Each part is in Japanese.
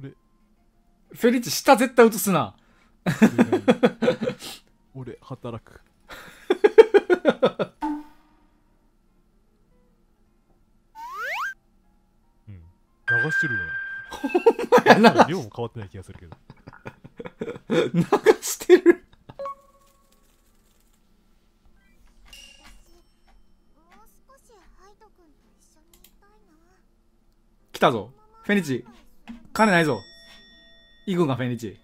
俺フェリッチ下絶対映すな 俺働くうん、流してるよなほんまやな量も変わってない気がするけど流してる来たぞフェニッチ金ないぞ。行くんか、フェニチ。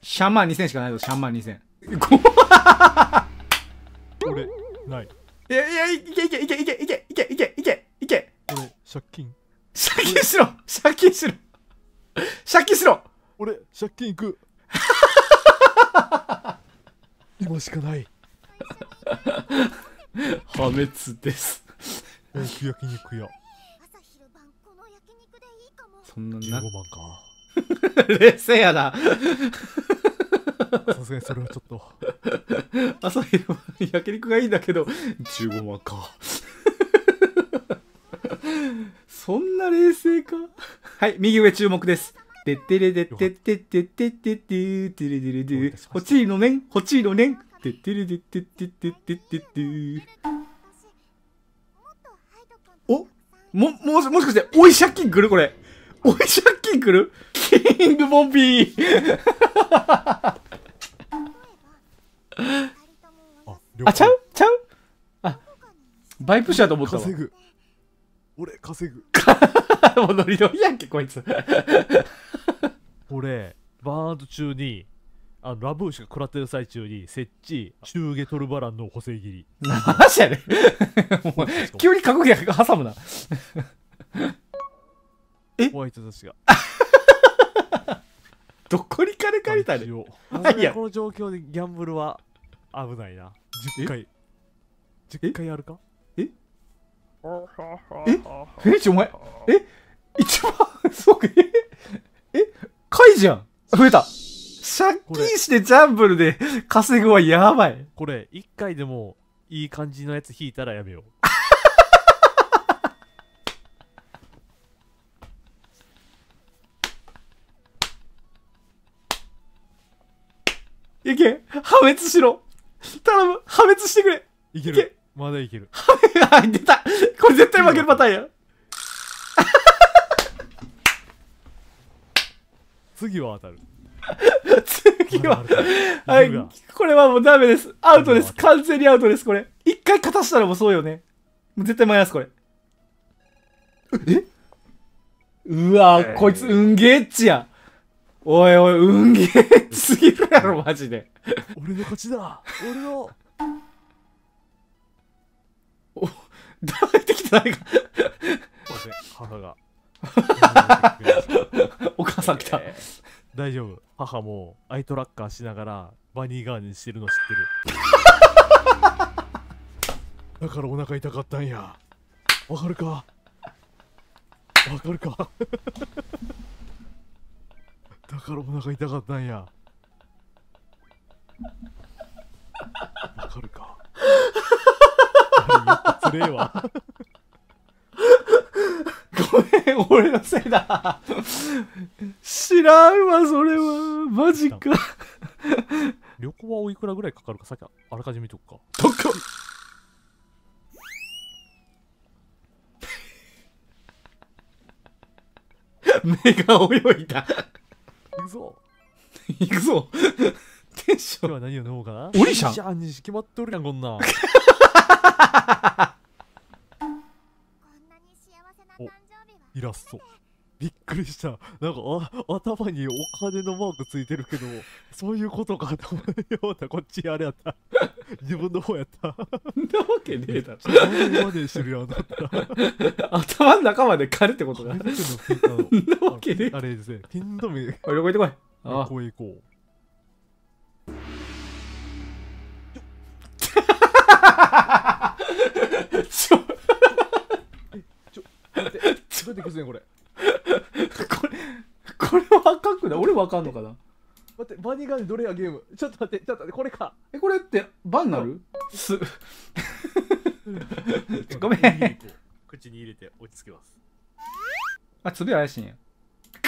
シャンマン2000しかないぞ、シャンマン2000。俺、ない。いやいや、いけいけいけいけいけいけいけいけいけ。俺、借金。借金しろ借金しろ借金しろ俺、借金行く。今しかない。破滅です。焼肉屋。そんなも。15万か 冷静やなさすがにそれはちょっと 朝昼は焼肉がいいんだけど15万か そんな冷静かはい右上注目ですでてれでてってってってってっててれでれでほちいのねんほちいのねんてってれでてってってってってっておっも、もし、もしかして、おい借金来るこれ。おい借金来るキングボンビーあ、ちゃうちゃうあ、バイプシャーと思ったわ。稼ぐ。俺、稼ぐ。もうノリノリやんけ、こいつ。俺、バード中に、あのラブーシュが食らってる最中に設置中下トルバランの補正切り マジやね 急に格言挟むなえホワイトたちが どこに金借りたねこの状況でギャンブルは危ないな10回10回やるかええええちお前え一番そうええ回じゃん増えた借金してジャンブルで稼ぐはやばい。これ、一回でもいい感じのやつ引いたらやめよう。いけ破滅しろ頼む破滅してくれいけるまだいける。は い、出たこれ絶対負けるパターンや。次は当たる。次は、はい、これはもうダメです。アウトです。完全にアウトです、これ。一回勝たしたらもうそうよね。もう絶対マイナス、これ。えうわぁ、えー、こいつ、うんげえっちや。おいおい、うんげえっちすぎるやろ、マジで。俺の勝ちだ。俺の。お、メってきてないか。母が。お母さん来た。えー大丈夫母もアイトラッカーしながらバニーガーデンしてるの知ってる だからお腹痛かったんやわかるかわかるか だからお腹痛かったんやわかるかつ れえわ 俺のせいだ知らんわそれはマジか旅行はおいくらぐらいかかるかさっきあらかじめとくかとっか目が泳いだ行くぞ行くぞテンション今日は何を飲もうかなオリシャンに決まっとるやんこんな イラストびっくりした。なんか、あ、頭にお金のマークついてるけど、そういうことかこっちあれやった。自分の方やった。なわけねえだろ。金までしてるやん、頭の中まで狩るってことだ。なわけねえ。あれですね、ピン止め。あ、横行ってこい。横行こう。ちょ、ちょ、どうやって消すねこれこれこれは赤くない俺わかんのかな待ってバニーガンどれやゲームちょっと待ってちょっと待ってこれかえこれってバンなるすごめん口に入れて落ち着きますあつぶや怪しいんや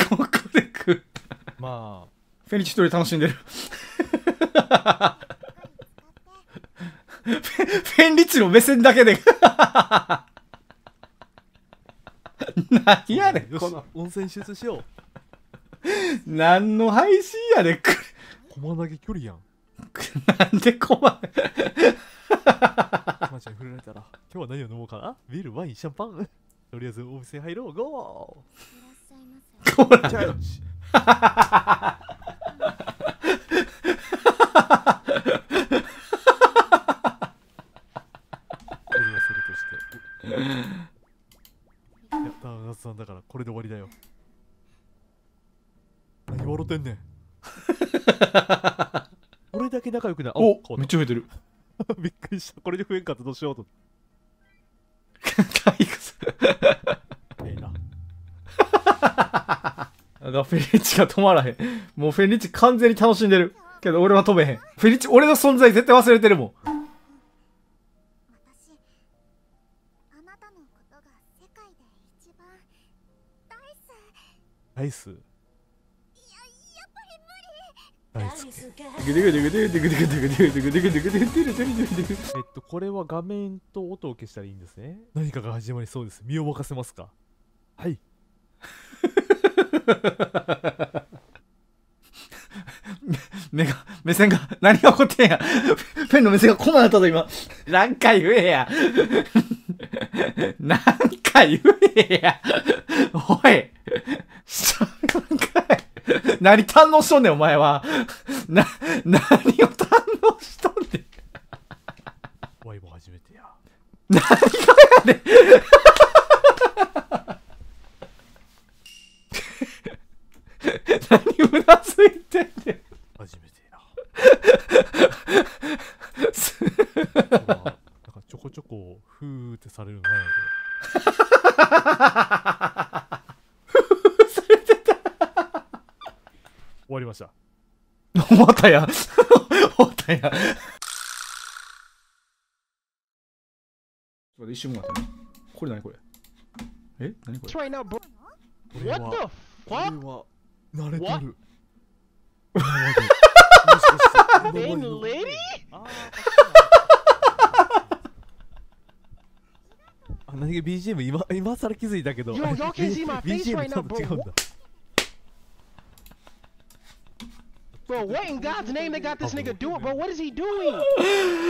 ここで食っまあフェニッチ一人楽しんでるフェンリッチの目線だけで何やねんこの温泉出しよう何の配信やねん駒投げ距離やんなんで駒駒ちゃん振られたら今日は何を飲もうかなビールワインシャンパンとりあえずお店入ろうゴーこらけ仲良くなおおめっちゃ増えてる びっくりしたこれで増えんかったどうしようと体育ええなフェリッチが止まらへんもうフェリッチ完全に楽しんでるけど俺は止めへんフェリッチ俺の存在絶対忘れてるもんダイスはい。えっと、これは画面と音を消したらいいんですね。何かが始まりそうです。身を任せますかはい。目が、目線が、何が起こってんや。ペンの目線がこまなったぞ、今。何回言えや。何回言えや。おい。何堪能しとんねん、お前は。な、何を堪能しとんねん。ワイ初めてや。何がやねん。何うなずいてんねん。初めてや。なんかちょこちょこ、ふーってされるのな、これ。思ったや。思ったや。一瞬待ってね。これ何これえ何これこれは、これは、慣れてる。Main lady? あ、何が BGM 今今更気づいたけど。Yo, y'all can't see my face right now, bro. Bro, what in God's name they got this nigga doing? Bro, what is he doing?